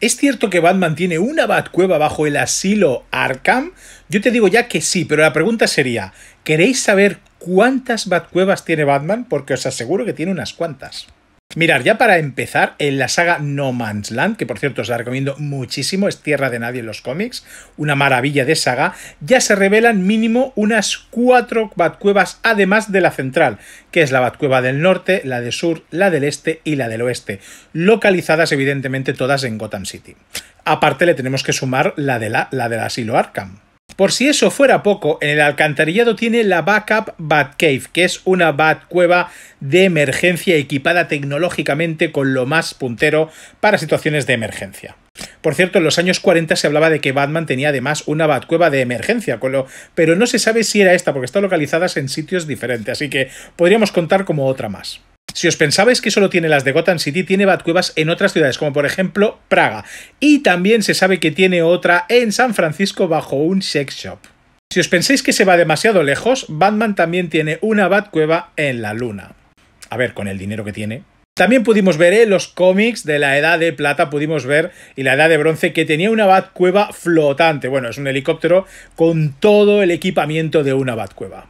¿Es cierto que Batman tiene una Batcueva bajo el asilo Arkham? Yo te digo ya que sí, pero la pregunta sería, ¿queréis saber cuántas Batcuevas tiene Batman? Porque os aseguro que tiene unas cuantas. Mirar, ya para empezar, en la saga No Man's Land, que por cierto os la recomiendo muchísimo, es Tierra de Nadie en los cómics, una maravilla de saga, ya se revelan mínimo unas cuatro Batcuevas, además de la central, que es la Batcueva del Norte, la de Sur, la del Este y la del Oeste, localizadas evidentemente todas en Gotham City. Aparte le tenemos que sumar la, de la, la asilo Arkham. Por si eso fuera poco, en el alcantarillado tiene la Backup Batcave, que es una batcueva de emergencia equipada tecnológicamente con lo más puntero para situaciones de emergencia. Por cierto, en los años 40 se hablaba de que Batman tenía además una batcueva de emergencia, pero no se sabe si era esta porque está localizadas en sitios diferentes, así que podríamos contar como otra más. Si os pensabais que solo tiene las de Gotham City, tiene Batcuevas en otras ciudades, como por ejemplo Praga. Y también se sabe que tiene otra en San Francisco bajo un sex shop. Si os pensáis que se va demasiado lejos, Batman también tiene una Batcueva en la luna. A ver, con el dinero que tiene. También pudimos ver en eh, los cómics de la Edad de Plata, pudimos ver, y la Edad de Bronce, que tenía una Batcueva flotante. Bueno, es un helicóptero con todo el equipamiento de una Batcueva.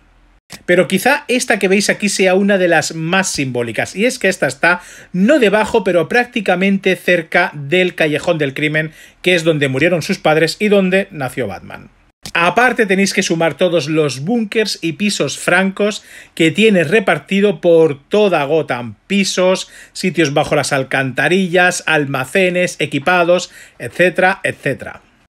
Pero quizá esta que veis aquí sea una de las más simbólicas, y es que esta está no debajo, pero prácticamente cerca del callejón del crimen, que es donde murieron sus padres y donde nació Batman. Aparte tenéis que sumar todos los búnkers y pisos francos que tiene repartido por toda Gotham. Pisos, sitios bajo las alcantarillas, almacenes, equipados, etcétera, etcétera.